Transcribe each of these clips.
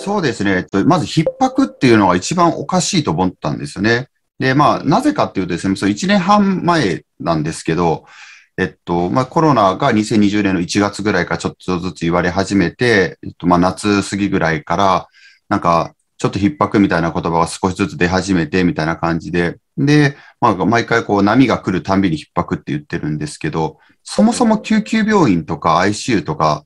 そうですね。まず、逼迫っていうのが一番おかしいと思ったんですよね。で、まあ、なぜかっていうとですね、その1年半前なんですけど、えっと、まあ、コロナが2020年の1月ぐらいからちょっとずつ言われ始めて、えっと、まあ、夏過ぎぐらいから、なんか、ちょっと逼迫みたいな言葉が少しずつ出始めてみたいな感じで、で、まあ、毎回こう波が来るたんびに逼迫って言ってるんですけど、そもそも救急病院とか ICU とか、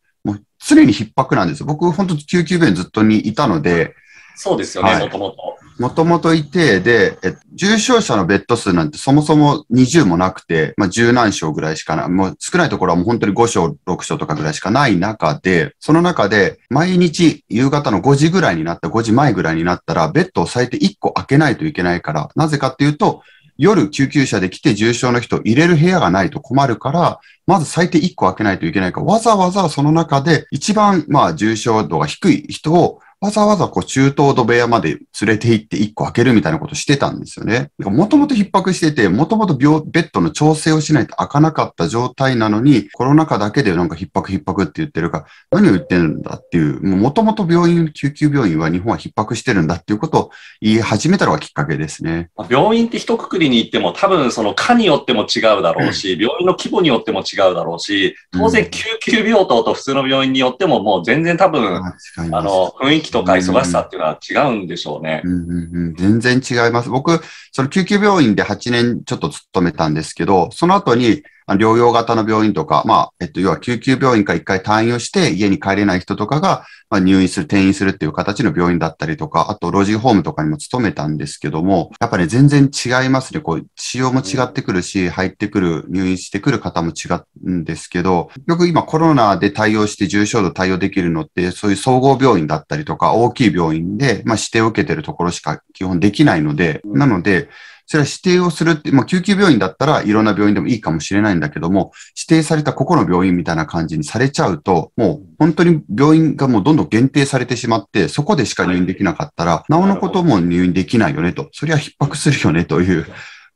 常に逼迫なんですよ。僕、本当救急病院ずっとにいたので。そうですよね、もともと。もともといて、で、重症者のベッド数なんてそもそも20もなくて、まあ、十何床ぐらいしかない、もう少ないところはもう本当に5床、6床とかぐらいしかない中で、その中で、毎日夕方の5時ぐらいになった、5時前ぐらいになったら、ベッドを最低1個開けないといけないから、なぜかっていうと、夜救急車で来て重症の人入れる部屋がないと困るから、まず最低1個開けないといけないから、わざわざその中で一番まあ重症度が低い人をわざわざこう中東土部屋まで連れて行って1個開けるみたいなことしてたんですよね。もともと逼迫してて、もともとベッドの調整をしないと開かなかった状態なのに、コロナ禍だけでなんか逼迫逼迫って言ってるから、何を言ってるんだっていう、もともと病院、救急病院は日本は逼迫してるんだっていうことを言い始めたのがきっかけですね。病院って一括りに行っても多分その科によっても違うだろうし、病院の規模によっても違うだろうし、当然救急病棟と普通の病院によってももう全然多分、あの、雰囲気とか忙しさっていうのは違うんでしょうね。うんうんうん、全然違います。僕、その救急病院で8年ちょっと勤めたんですけど、その後に療養型の病院とか、まあ、えっと、要は救急病院か一回退院をして家に帰れない人とかが、まあ、入院する、転院するっていう形の病院だったりとか、あと、老人ホームとかにも勤めたんですけども、やっぱり、ね、全然違いますね。こう、仕様も違ってくるし、入ってくる、入院してくる方も違うんですけど、よく今コロナで対応して重症度対応できるのって、そういう総合病院だったりとか、大きい病院で、まあ、指定を受けてるところしか基本できないので、なので、それは指定をするって、まあ、救急病院だったらいろんな病院でもいいかもしれないんだけども、指定されたここの病院みたいな感じにされちゃうと、もう本当に病院がもうどんどん限定されてしまって、そこでしか入院できなかったら、なおのことも入院できないよねと、それは逼迫するよねという、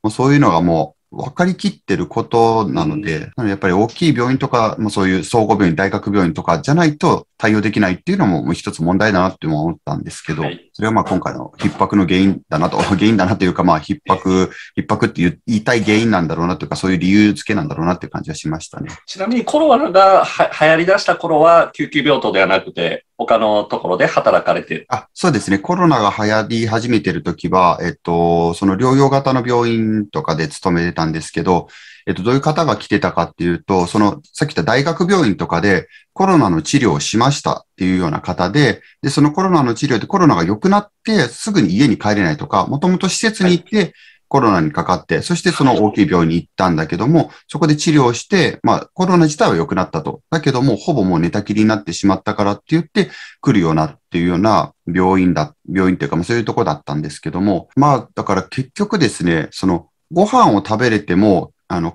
もうそういうのがもう分かりきってることなので、うん、やっぱり大きい病院とか、まあ、そういう総合病院、大学病院とかじゃないと対応できないっていうのも一つ問題だなって思ったんですけど、はい、それはまあ今回の逼迫の原因だなと、原因だなというか、まあ逼迫、逼迫って言いたい原因なんだろうなというか、そういう理由付けなんだろうなっていう感じがしましたね。ちなみにコロナがは流行り出した頃は救急病棟ではなくて、他のところで働かれてるあそうですね。コロナが流行り始めてるときは、えっと、その療養型の病院とかで勤めてたんですけど、えっと、どういう方が来てたかっていうと、その、さっき言った大学病院とかでコロナの治療をしましたっていうような方で、で、そのコロナの治療でコロナが良くなって、すぐに家に帰れないとか、もともと施設に行って、はいコロナにかかって、そしてその大きい病院に行ったんだけども、そこで治療して、まあコロナ自体は良くなったと。だけども、ほぼもう寝たきりになってしまったからって言って来るようなっていうような病院だ、病院っていうかまあそういうとこだったんですけども、まあだから結局ですね、そのご飯を食べれても、あの、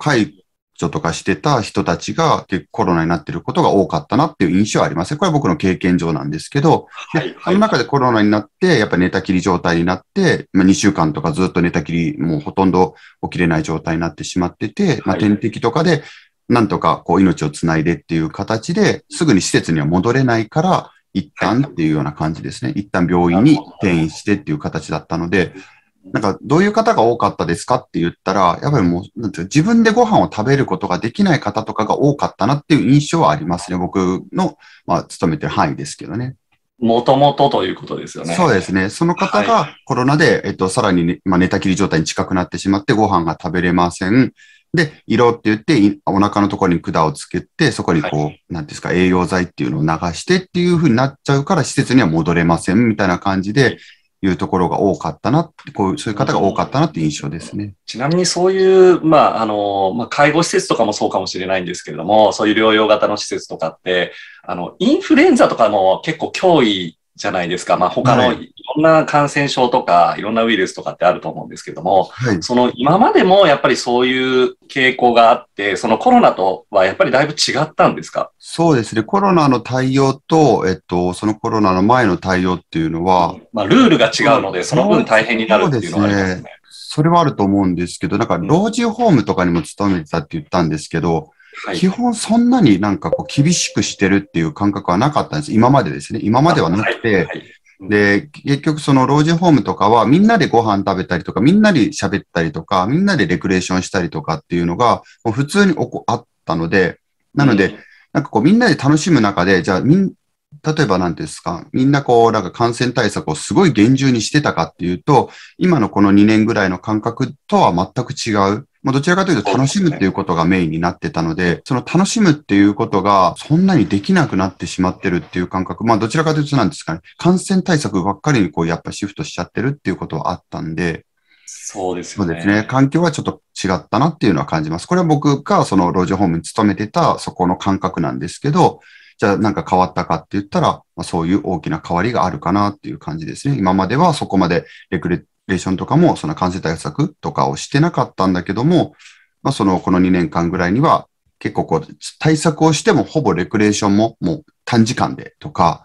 っとかしてた人たちが結構コロナになってることが多かったなっていう印象はあります。これは僕の経験上なんですけど、はい、はい、その中でコロナになって、やっぱ寝たきり状態になって、まあ、2週間とかずっと寝たきり、もうほとんど起きれない状態になってしまってて、まあ、点滴とかで、なんとかこう命をつないでっていう形ですぐに施設には戻れないから、一旦っていうような感じですね。一旦病院に転院してっていう形だったので、なんか、どういう方が多かったですかって言ったら、やっぱりもう、なんていう自分でご飯を食べることができない方とかが多かったなっていう印象はありますね。僕の、まあ、勤めてる範囲ですけどね。もともとということですよね。そうですね。その方がコロナで、はい、えっと、さらに、ね、まあ、寝たきり状態に近くなってしまって、ご飯が食べれません。で、色って言って、お腹のところに管をつけて、そこにこう、はい、なんですか、栄養剤っていうのを流してっていうふうになっちゃうから、施設には戻れませんみたいな感じで、いうところが多かったな、って、こうそういう方が多かったなって印象ですね。ちなみにそういう、まあ、あの、まあ、介護施設とかもそうかもしれないんですけれども、そういう療養型の施設とかって、あの、インフルエンザとかも結構脅威じゃないですか。まあ、他のいろんな感染症とか、いろんなウイルスとかってあると思うんですけども、はい、その今までもやっぱりそういう傾向があって、そのコロナとはやっぱりだいぶ違ったんですかそうですね。コロナの対応と、えっと、そのコロナの前の対応っていうのは、まあ、ルールが違うので、その分大変になるっていうのはありますね。それはあると思うんですけど、なんか、老人ホームとかにも勤めてたって言ったんですけど、基本そんなになんかこう厳しくしてるっていう感覚はなかったんです。今までですね。今まではなくて、で、結局その老人ホームとかはみんなでご飯食べたりとか、みんなで喋ったりとか、みんなでレクレーションしたりとかっていうのが、もう普通にあったので、なので、うん、なんかこうみんなで楽しむ中で、じゃあみん、例えば何ですか、みんなこう、なんか感染対策をすごい厳重にしてたかっていうと、今のこの2年ぐらいの感覚とは全く違う。まあ、どちらかというと楽しむっていうことがメインになってたので、その楽しむっていうことがそんなにできなくなってしまってるっていう感覚、まあ、どちらかというとなんですかね、感染対策ばっかりにこう、やっぱシフトしちゃってるっていうことはあったんで、そうですね。そうですね。環境はちょっと違ったなっていうのは感じます。これは僕がその老人ホームに勤めてたそこの感覚なんですけど、じゃあなんか変わったかって言ったら、まあ、そういう大きな変わりがあるかなっていう感じですね。今まではそこまでレクレレーションとかも、その感染対策とかをしてなかったんだけども、まあ、その、この2年間ぐらいには、結構こう、対策をしても、ほぼレクレーションも、もう短時間でとか、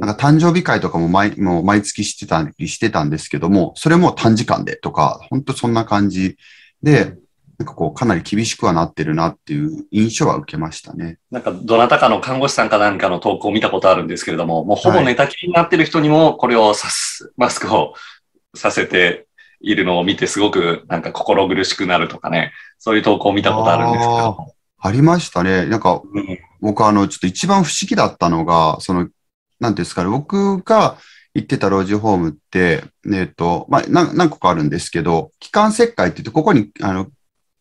なんか誕生日会とかも毎もう毎月してたりしてたんですけども、それも短時間でとか、本当そんな感じで、なんかこう、かなり厳しくはなってるなっていう印象は受けましたね。なんか、どなたかの看護師さんかなんかの投稿を見たことあるんですけれども、もうほぼ寝たきりになってる人にも、これをさす、マスクをさせているのを見て、すごくなんか心苦しくなるとかね、そういう投稿を見たことあるんですけど。ありましたね。なんか、うん、僕あの、ちょっと一番不思議だったのが、その、なんですかね、僕が行ってた老人ホームって、えっ、ー、と、まあ何、何個かあるんですけど、気管切開って言って、ここに、あの、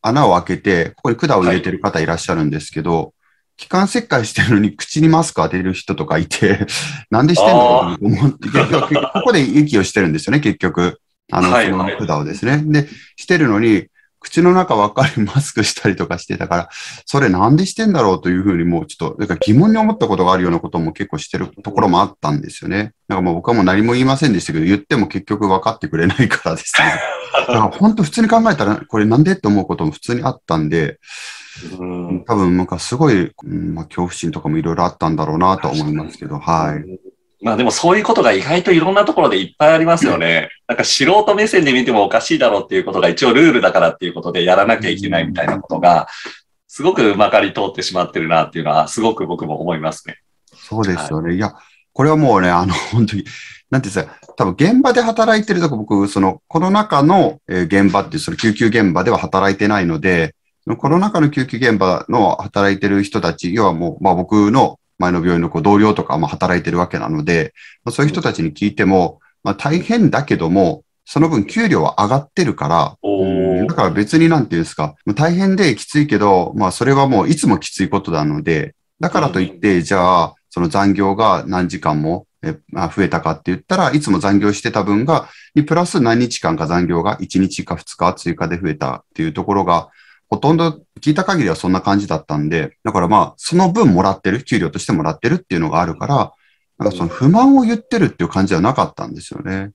穴を開けて、ここに管を入れてる方いらっしゃるんですけど、気管切開してるのに口にマスク当てる人とかいて、なんでしてんのと思って、結局、ここで息をしてるんですよね、結局。あの、その管をですね。で、してるのに、口の中ばっかりマスクしたりとかしてたから、それなんでしてんだろうというふうにもうちょっと、なんか疑問に思ったことがあるようなことも結構してるところもあったんですよね。なんかもう僕はもう何も言いませんでしたけど、言っても結局分かってくれないからですね。だから本当普通に考えたら、これなんでって思うことも普通にあったんで、うん、多分なんかすごい、まあ、恐怖心とかもいろいろあったんだろうなと思いますけど、はい。まあでもそういうことが意外といろんなところでいっぱいありますよね。なんか素人目線で見てもおかしいだろうっていうことが一応ルールだからっていうことでやらなきゃいけないみたいなことが、すごくまかり通ってしまってるなっていうのは、すごく僕も思いますね。そうですよね。はい、いや、これはもうね、あの、本当に、なんていうんですか、多分現場で働いてるとこ、僕、そのコロナ禍の現場っていう、その救急現場では働いてないので、コロナ禍の救急現場の働いてる人たち、要はもう、まあ僕の前の病院の同僚とかも働いてるわけなので、まあ、そういう人たちに聞いても、まあ大変だけども、その分給料は上がってるから、だから別になんていうんですか、大変できついけど、まあそれはもういつもきついことなので、だからといって、じゃあ、その残業が何時間も増えたかって言ったらいつも残業してた分が、プラス何日間か残業が1日か2日追加で増えたっていうところが、ほとんど聞いた限りはそんな感じだったんで、だからまあ、その分もらってる、給料としてもらってるっていうのがあるから、なんかその不満を言ってるっていう感じではなかったんですよね。